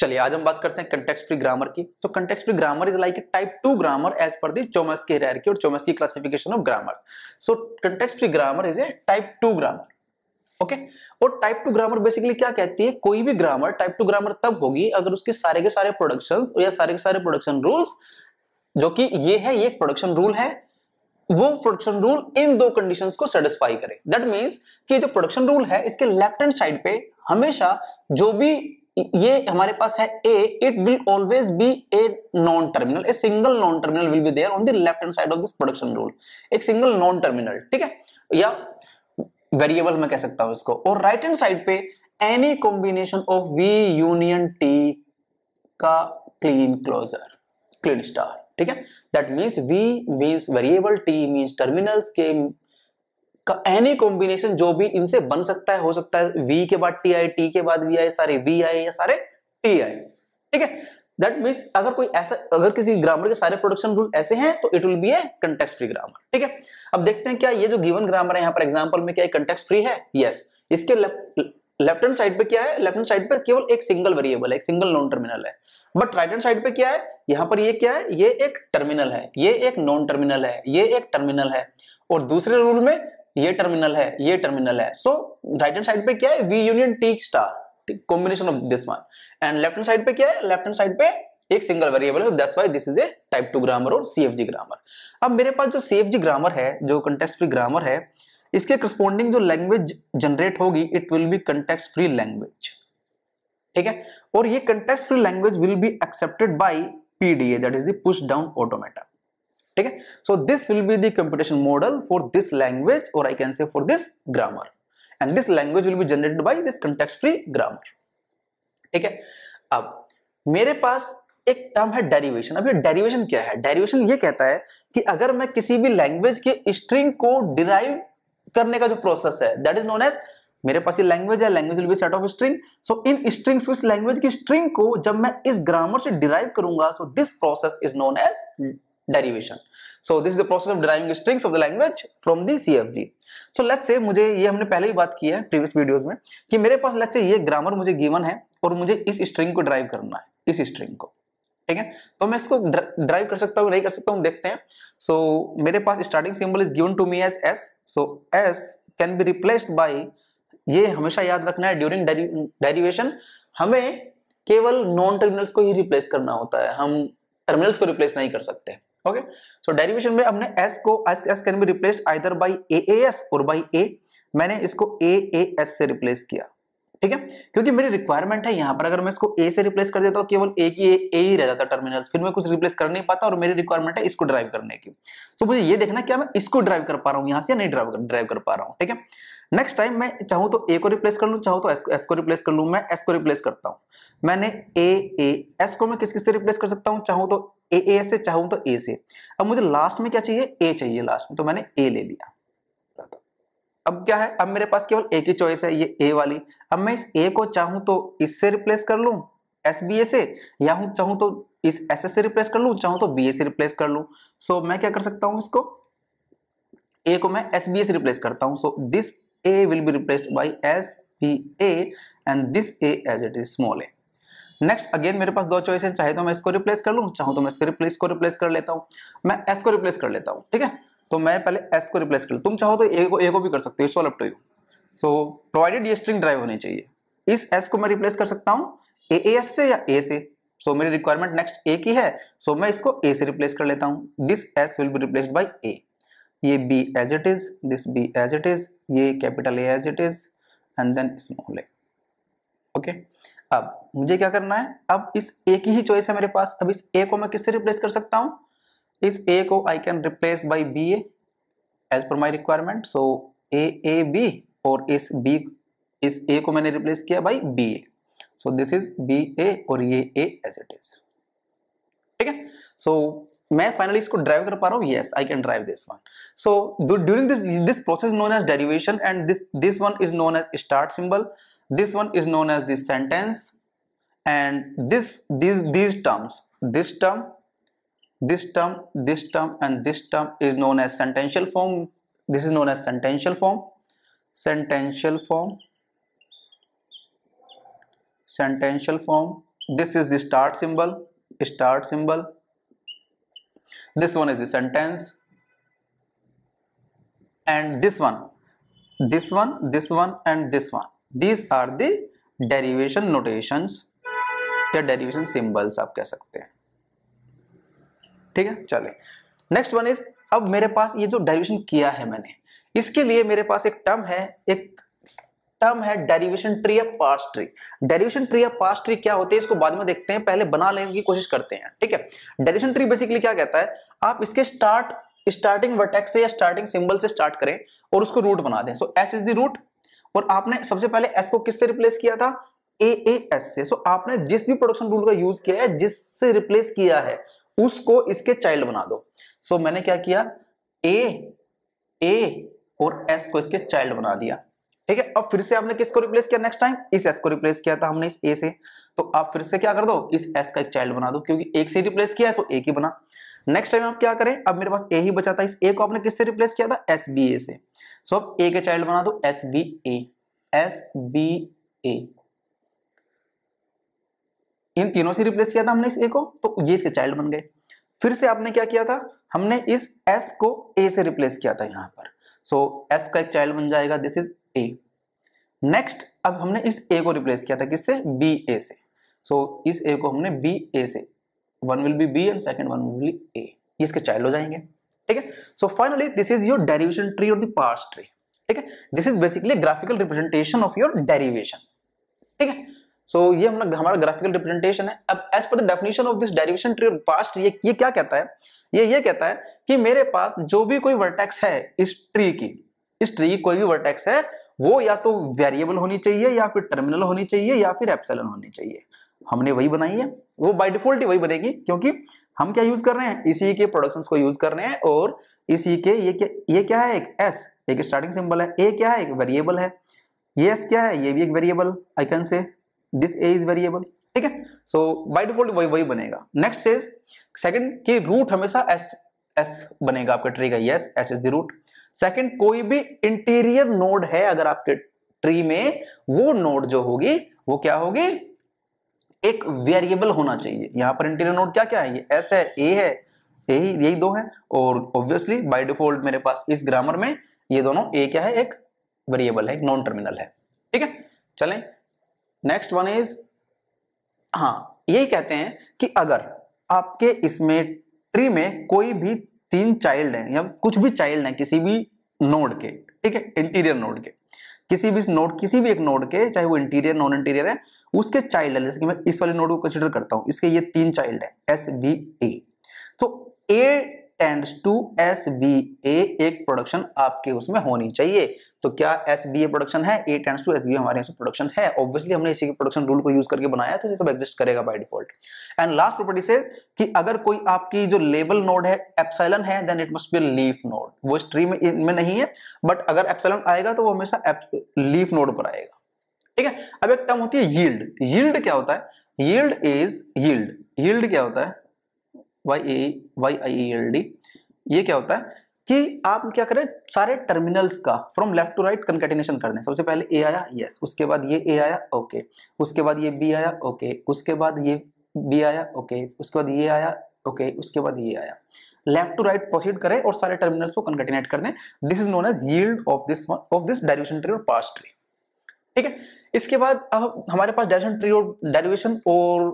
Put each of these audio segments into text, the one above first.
चलिए आज हम बात करते हैं कंटेक्स फ्री ग्रामर की so context free grammar is like type two grammar as per the Chomsky की चोमस्की की और चोमस की classification of grammar so context free grammar is a type two grammar okay okay? और type two grammar basically क्या कहती है कोई भी ग्रामर टाइप टू ग्रामर तब होगी अगर उसके सारे के सारे प्रोडक्शन या सारे के सारे प्रोडक्शन रूल्स जो कि ये है ये एक प्रोडक्शन रूल है वो प्रोडक्शन रूल इन दो कंडीशंस को सेटिस्फाई करे दैट मींस कि जो प्रोडक्शन रूल है इसके लेफ्ट हैंड साइड पे हमेशा जो भी ये हमारे पास है a it will always be a non terminal a single non terminal will be there on the left hand side of this production rule एक सिंगल नॉन टर्मिनल ठीक है या वेरिएबल मैं कह सकता हूं इसको और राइट हैंड साइड पे any combination of V union T का क्लीन क्लोजर क्लीन स्टार ठीक है that means V means variable T means terminals के का एनी कॉम्बिनेशन जो भी इनसे बन सकता है हो सकता है वी के बाद टी आई टी के बाद वी आई सारे वी आई या सारे टी आई ठीक है That means, अगर कोई ऐसा अगर किसी ग्रामर के सारे प्रोडक्शन रूल ऐसे हैं तो it will be a context free grammar ठीक है अब देखते हैं क्या ये जो गिवन ग्रामर है यहाँ पर एग्जाम्पल में क्या है कंटेक्स फ्री है यस yes. इसके लेफ्ट हैंड साइड पे क्या है लेफ्ट हैंड साइड पे केवल एक सिंगल वेरिएबल है सिंगल नॉन टर्मिनल है बट राइट हैंड साइड पे क्या है यहाँ पर ये क्या है ये एक टर्मिनल है ये एक नॉन टर्मिनल है ये एक टर्मिनल है और दूसरे रूल में ये टर्मिनल है ये टर्मिनल है सो राइट हैंड साइड पे क्या है V union T star combination of this one and left hand side पे क्या है लेफ्ट हैंड साइड पे एक सिंगल वेरिएबल है that's why this is a type 2 grammar और सीएफजी ग्रामर अब मेरे पास जो सीएफजी ग्रामर है जो कॉन्टेक्स्ट फ्री ग्रामर है इसके करस्पोंडिंग जो लैंग्वेज जनरेट होगी it will be context free language ठीक है और ये context free language will be accepted by PDA that is the push down automata ठीक है so this will be the computation model for this language और I can say for this grammar and this language will be generated by this context free grammar ठीक है अब मेरे पास एक term है derivation अब ये डेरिवेशन क्या है डेरिवेशन ये कहता है कि अगर मैं किसी भी लैंग्वेज के स्ट्रिंग को डिराइव करने का जो प्रोसेस है दैट इज नोन एज मेरे पास ये लैंग्वेज है language will be set of string so इन स्ट्रिंग्स इस लैंग्वेज की स्ट्रिंग को जब मैं इस ग्रामर से डिराइव करूंगा so this process is known as derivation so this is the process of deriving strings of the language from the G so let's say मुझे ये हमने पहले ही बात की है प्रीवियस वीडियोज में कि मेरे पास लेट्स से ये ग्रामर मुझे गिवन है और मुझे इस स्ट्रिंग को ड्राइव करना है इस स्ट्रिंग को ठीक है तो मैं इसको ड्राइव कर सकता हूँ नहीं कर सकता हूँ देखते हैं सो so, मेरे पास starting symbol is given to me as S so S can be replaced by ये हमेशा याद रखना है ड्यूरिंग डेरिवेशन हमें केवल नॉन टर्मिनल्स को ही रिप्लेस करना होता है हम टर्मिनल्स को रिप्लेस नहीं कर सकते ओके सो डेरिवेशन में हमने एस को S S can be replace either by S और बाई ए मैंने इसको ए एस से रिप्लेस किया ठीक है क्योंकि मेरी रिक्वायरमेंट है यहाँ पर अगर मैं इसको ए से रिप्लेस कर देता हूँ तो केवल ए की ए ही रह जाता टर्मिनल फिर मैं कुछ रिप्लेस कर नहीं पाता और मेरी रिक्वायरमेंट है इसको ड्राइव करने की सो so, मुझे ये देखना क्या मैं इसको ड्राइव कर पा रहा हूँ यहाँ से नहीं ड्राइव ड्राइव कर पा रहा हूँ ठीक है नेक्स्ट टाइम मैं चाहूँ तो ए को रिप्लेस कर लूँ चाहूँ तो एस को एस को रिप्लेस कर लूँ मैं एस को रिप्लेस करता हूँ मैंने ए ए एस को मैं किस किस से रिप्लेस कर सकता हूँ चाहूँ तो ए ए से चाहूं तो ए से अब मुझे लास्ट में क्या चाहिए ए चाहिए लास्ट में तो मैंने ए ले लिया अब क्या है अब मेरे पास केवल ए की चॉइस है ये ए वाली अब मैं इस ए को चाहूं तो इससे रिप्लेस कर लू एस बी ए से या हूँ चाहूँ तो इस एस एस से रिप्लेस कर लू चाहूं तो बी ए से रिप्लेस कर लू सो मैं क्या कर सकता हूं इसको ए को मैं एस बी ए से रिप्लेस करता हूं so this A will be replaced by S B A and this A as it is small A next again मेरे पास दो चॉइस है चाहे तो मैं इसको रिप्लेस कर लूँ चाहू तो मैं इसको रिप्लेस को रिप्लेस कर लेता हूँ मैं एस को रिप्लेस कर लेता हूँ ठीक है तो मैं पहले एस को रिप्लेस कर तुम चाहो तो ए को ए को भी कर सकते हो सोलप टू यू सो प्रोवाइडेड ये स्ट्रिंग ड्राइव होनी चाहिए इस एस को मैं रिप्लेस कर सकता हूँ ए ए एस से या ए से सो मेरी रिक्वायरमेंट नेक्स्ट ए की है सो मैं इसको ए से रिप्लेस कर लेता हूँ this S will be replace by A ये B as it is this B as it is ये capital A as it is and then small A okay अब मुझे क्या करना है अब इस ए की ही चॉइस है मेरे पास अब इस ए को मैं किससे रिप्लेस कर सकता हूं इस ए को I can replace by B as per my requirement so A A B और इस बी इस ए को मैंने रिप्लेस किया by B A so this is B A और ये ए एज इट इज ठीक है सो मैं फाइनली इसको ड्राइव कर पा रहा हूँ yes I can derive this one so during this this process known as derivation and this this one is known as start symbol this one is known as the sentence and this these these terms this term this term this term and this term is known as sentential form this is known as sentential form sentential form sentential form this is the start symbol start symbol this one is the sentence and this one this one this one and this one these are the derivation notations या derivation symbols आप कह सकते हैं ठीक है चले next one is अब मेरे पास ये जो डेरिवेशन किया है मैंने इसके लिए मेरे पास एक टर्म है एक टर्म है डेरिवेशन ट्री या पास ट्री डेरिवेशन ट्री या पास ट्री क्या होते हैं इसको बाद में देखते हैं पहले बना लेने की कोशिश करते हैं ठीक है डेरिवेशन ट्री बेसिकली क्या कहता है आप इसके स्टार्ट स्टार्टिंग वर्टेक्स से या स्टार्टिंग सिंबल से स्टार्ट करें और उसको रूट बना दें so S is the root और आपने सबसे पहले एस को किससे रिप्लेस किया था ए ए एस से सो so, आपने जिस भी प्रोडक्शन रूल का यूज किया है जिससे रिप्लेस किया है उसको इसके चाइल्ड बना दो सो so, मैंने क्या किया ए ए और एस को इसके चाइल्ड बना दिया ठीक है अब फिर से आपने किसको रिप्लेस किया नेक्स्ट टाइम इस एस को रिप्लेस किया था हमने इस ए से तो आप फिर से क्या कर दो इस एस का एक चाइल्ड बना दो क्योंकि एक से रिप्लेस किया है तो एक ही बना नेक्स्ट टाइम आप क्या करें अब मेरे पास ए ही बचा था इस ए को आपने किससे रिप्लेस किया था एस बी ए से सो अब ए के चाइल्ड बना दो S B A S B A इन तीनों से रिप्लेस किया था हमने इस ए को तो ये इसके चाइल्ड बन गए फिर से आपने क्या किया था हमने इस एस को ए से रिप्लेस किया था यहां पर सो so, एस का एक चाइल्ड बन जाएगा दिस इज ए नेक्स्ट अब हमने इस ए को रिप्लेस किया था किससे बी ए से सो so, इस ए को हमने बी ए से one will be B and second one will be A ये इसके चाइल्ड हो जाएंगे ठीक है so finally this is your derivation tree और द पार्स ट्री ठीक है this is basically graphical representation of your derivation ठीक है सो ये हम हमारा ग्राफिकल रिप्रेजेंटेशन है अब as per definition of this derivation tree और पास्ट ट्री ये क्या कहता है ये ये कहता है कि मेरे पास जो भी कोई वर्टेक्स है इस ट्री की इस ट्री की कोई भी वर्टेक्स है वो या तो वेरिएबल होनी चाहिए या फिर टर्मिनल होनी चाहिए या फिर एप्सलन होनी चाहिए हमने वही बनाई है वो बाय डिफॉल्ट ही वही बनेगी क्योंकि हम क्या यूज कर रहे हैं इसी के प्रोडक्शन को यूज कर रहे हैं और इसी के ये क्या ये क्या है एक एस एक स्टार्टिंग सिंबल है ए क्या है एक वेरिएबल है ये एस क्या है ये भी एक variable I can say this A is variable ठीक है सो बाय डिफॉल्ट वही वही बनेगा नेक्स्ट इज सेकेंड कि रूट हमेशा एस एस बनेगा आपके ट्री का yes S is the root second कोई भी इंटीरियर नोड है अगर आपके ट्री में वो नोड जो होगी वो क्या होगी एक वेरिएबल होना चाहिए यहाँ पर इंटीरियर नोड क्या क्या है ये एस है ए है यही यही दो है और ऑब्वियसली बाय डिफॉल्ट मेरे पास इस ग्रामर में ये दोनों ए क्या है एक वेरिएबल है एक नॉन टर्मिनल है ठीक है चलें नेक्स्ट वन इज हाँ यही कहते हैं कि अगर आपके इसमें ट्री में कोई भी तीन चाइल्ड हैं या कुछ भी चाइल्ड हैं किसी भी नोड के ठीक है इंटीरियर नोड के किसी भी नोड किसी भी एक नोड के चाहे वो इंटीरियर नॉन इंटीरियर है उसके चाइल्ड है जैसे कि मैं इस वाले नोड को कंसिडर करता हूं इसके ये तीन चाइल्ड है एस बी ए तो A tends to S B A एक प्रोडक्शन आपके उसमें होनी चाहिए तो क्या एस बी ए प्रोडक्शन है A tends to S B हमारे यहाँ प्रोडक्शन है ऑब्वियसली हमने इसी के प्रोडक्शन रूल को यूज करके बनाया तो ये सब एग्जिस्ट करेगा by default and last property says कि अगर कोई आपकी जो लेबल नोड है एप्साइलन है then it must be leaf node वो स्ट्री में नहीं है बट अगर एप्साइलन आएगा तो वो हमेशा लीफ नोड पर आएगा ठीक है अब एक टर्म होती है यील्ड यील्ड क्या होता है यील्ड इज यील्ड यील्ड क्या होता है Y A Y I L D ये क्या होता है कि आप क्या करें सारे टर्मिनल्स का from left to right concatenation कर दें सबसे पहले ए आया यस उसके बाद ये ए आया ओके उसके बाद ये बी आया ओके उसके बाद ये बी आया ओके उसके बाद ये आया ओके उसके बाद ये आया लेफ्ट टू राइट प्रोसीड करें और सारे टर्मिनल्स को कंकेटिनेट कर दें this is known as yield of this of this derivation tree और पास्ट ट्री ठीक है इसके बाद अब हमारे पास डायरेक्शन ट्री और डेरिवेशन और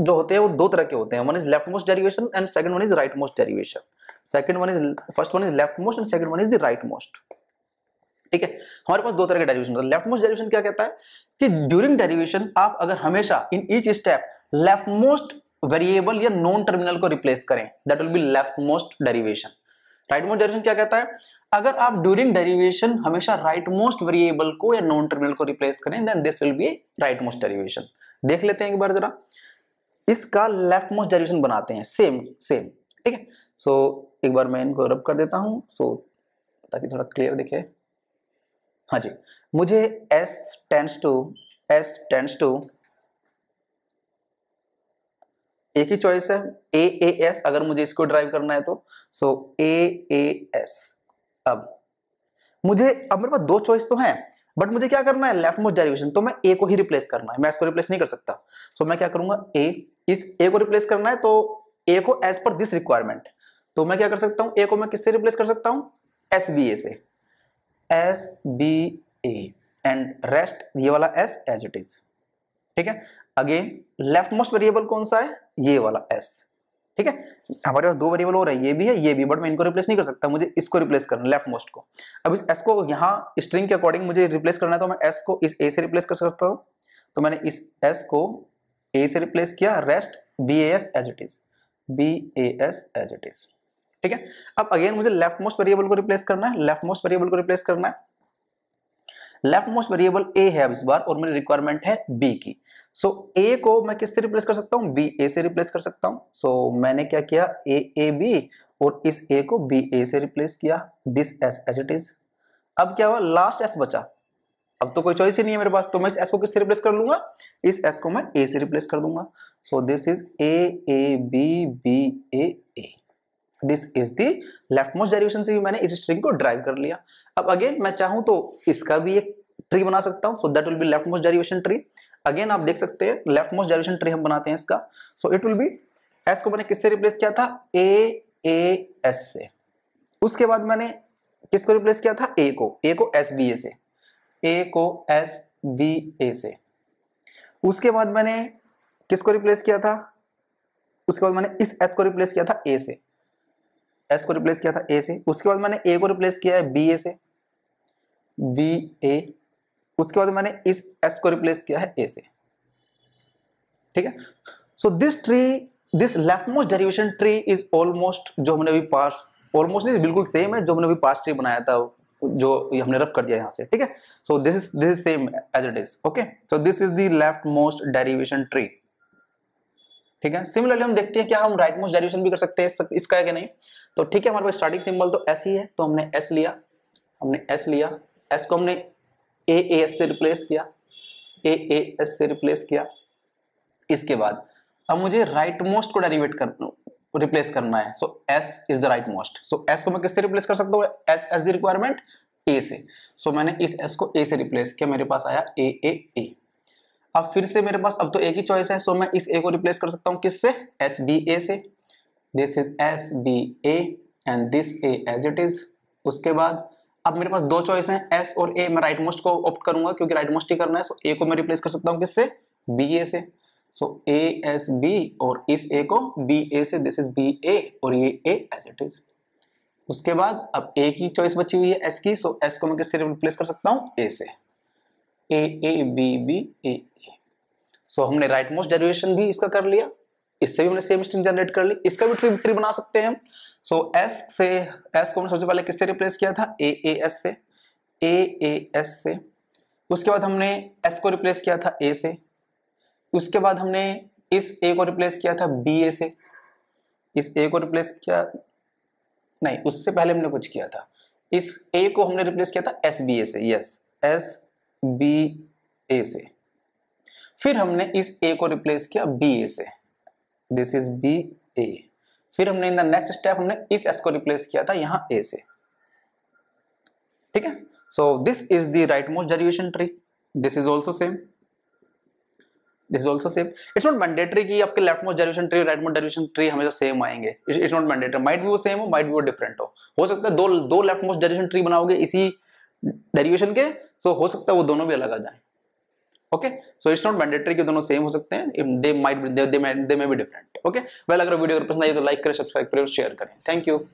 जो होते हैं वो दो तरह के होते हैं one is left most derivation and second one is right most derivation second one is first one is left most and second one is the right most ठीक है हमारे पास दो तरह के डेरिवेशन होते हैं लेफ्ट मोस्ट डेरिवेशन क्या कहता है कि ड्यूरिंग डेरिवेशन आप अगर हमेशा in each step left most variable या नॉन टर्मिनल को रिप्लेस करें that will be left most derivation right most derivation क्या कहता है अगर आप ड्यूरिंग डेरिवेशन हमेशा राइट मोस्ट वेरिएबल को या नॉन टर्मिनल को रिप्लेस करें then this will be right most derivation देख लेते हैं एक बार जरा इसका लेफ्ट मोस्ट डायरेक्शन बनाते हैं सेम सेम ठीक है सो एक बार मैं इनको रब कर देता हूँ सो ताकि थोड़ा क्लियर दिखे हाँ जी मुझे s tends to s tends to एक ही चॉइस है ए ए एस अगर मुझे इसको ड्राइव करना है तो सो ए ए एस अब मुझे अब मेरे पास दो चॉइस तो हैं बट मुझे क्या करना है लेफ्ट मोस्ट डेरिवेशन तो मैं ए को ही रिप्लेस करना है मैं इसको रिप्लेस नहीं कर सकता सो so, मैं क्या करूंगा ए इस ए को रिप्लेस करना है तो ए को एज पर दिस रिक्वायरमेंट तो मैं क्या कर सकता हूं ए को मैं किससे रिप्लेस कर सकता हूं एस बी ए से S B A and rest ये वाला एस एज इट इज ठीक है अगेन लेफ्ट मोस्ट वेरिएबल कौन सा है ये वाला एस ठीक है हमारे पास दो वेरिएबल हो रहे हैं ये भी है ये भी बट मैं इनको रिप्लेस नहीं कर सकता मुझे इसको रिप्लेस करना लेफ्ट मोस्ट को अब इस एस को यहाँ स्ट्रिंग के अकॉर्डिंग मुझे रिप्लेस करना है तो मैं एस को इस ए से रिप्लेस कर सकता हूँ तो मैंने इस एस को ए से रिप्लेस किया rest B S as it is B S as it is ठीक है अब अगेन मुझे लेफ्ट मोस्ट वेरिएबल को रिप्लेस करना है लेफ्ट मोस्ट वेरिएबल को रिप्लेस करना है लेफ्ट मोस्ट वेरिएबल ए है इस बार और मेरी रिक्वायरमेंट है बी की सो so, ए को मैं किससे रिप्लेस कर सकता हूँ बी ए से रिप्लेस कर सकता हूँ सो so, मैंने क्या किया ए ए बी और इस ए को बी ए से रिप्लेस किया this S as it is अब क्या हुआ लास्ट एस बचा अब तो कोई चॉइस ही नहीं है मेरे पास तो मैं इस एस को किससे रिप्लेस कर लूंगा इस एस को मैं ए से रिप्लेस कर दूंगा so this is A A B B A A this is the left most derivation से भी मैंने इस स्ट्रिंग को ड्राइव कर लिया अब अगेन मैं चाहूँ तो इसका भी एक ट्री बना सकता हूँ so that will be left most derivation tree again आप देख सकते हैं लेफ्ट मोस्ट डायरेक्शन ट्री हम बनाते हैं इसका so it will be S को मैंने किससे रिप्लेस किया था ए ए एस से उसके बाद मैंने किसको रिप्लेस किया था ए को ए को एस बी ए से ए को एस बी ए से उसके बाद मैंने किसको रिप्लेस किया था उसके बाद मैंने इस एस को रिप्लेस किया था ए से एस को रिप्लेस किया था ए से उसके बाद मैंने ए को रिप्लेस किया है बी ए से बी ए उसके बाद मैंने इस एस को रिप्लेस किया है ए से ठीक है so this tree this left most derivation tree is almost जो हमने अभी पास ऑलमोस्ट नहीं बिल्कुल सेम है जो हमने अभी पास ट्री बनाया था जो हमने रफ कर दिया यहां से ठीक है so this is this is same as it is okay so this is the left most derivation tree ठीक है सिमिलरली हम देखते हैं क्या हम राइट मोस्ट डेरिवेशन भी कर सकते हैं इसका है कि नहीं तो ठीक है हमारे पास स्टार्टिंग सिंबल तो एस ही है तो हमने एस लिया हमने एस लिया एस को हमने ए ए एस से रिप्लेस किया ए ए एस से रिप्लेस किया इसके बाद अब मुझे राइट मोस्ट को डेरिवेट कर रिप्लेस करना है so S is the right most so S को मैं किससे रिप्लेस कर सकता हूँ S S the requirement A से सो so, मैंने इस एस को ए से रिप्लेस किया मेरे पास आया ए ए ए अब फिर से मेरे पास अब तो एक ही चॉइस है सो so मैं इस ए को रिप्लेस कर सकता हूँ किससे एस बी ए से this is S B A and this A as it is उसके बाद अब मेरे पास दो चॉइस हैं एस और ए मैं राइट मोस्ट को ऑप्ट करूंगा क्योंकि राइट मोस्ट ही करना है सो ए को मैं रिप्लेस कर सकता हूँ किससे बी ए से सो ए एस बी और इस ए को बी ए से दिस इज बी ए और ये ए एज इट इज उसके बाद अब ए की चॉइस बची हुई है एस की सो एस को मैं किससे रिप्लेस कर सकता हूँ ए से ए ए बी बी ए सो हमने राइट मोस्ट डेरिवेशन भी इसका कर लिया इससे भी हमने सेम स्ट्रिंग जनरेट कर ली इसका भी ट्री बना सकते हैं सो so, एस से एस को हमने सबसे पहले किससे रिप्लेस किया था ए ए एस से ए ए एस से उसके बाद हमने एस को रिप्लेस किया था ए से उसके बाद हमने इस ए को रिप्लेस किया था बी ए से इस ए को रिप्लेस किया नहीं उससे पहले हमने कुछ किया था इस ए को हमने रिप्लेस किया था एस बी ए से यस एस बी ए से फिर हमने इस ए को रिप्लेस किया बी ए से दिस इज बी ए फिर हमने इन द नेक्स्ट स्टेप हमने इस एस को रिप्लेस किया था यहां ए से ठीक है so this is the right most derivation tree this is also same this is also same it's not mandatory कि आपके left most derivation tree right most derivation tree हमेशा सेम आएंगे इट्स नॉट मैंडेटरी माइट भी वो same हो might भी वो different हो हो सकता है दो दो लेफ्ट मोस्ट डेरिवेशन ट्री बनाओगे इसी डेरिवेशन के सो so हो सकता है वो दोनों भी अलग आ जाए okay so it's not mandatory कि दोनों सेम हो सकते हैं they might they may be different okay well अगर वीडियो पसंद आई तो लाइक करें सब्सक्राइब करें और शेयर करें थैंक यू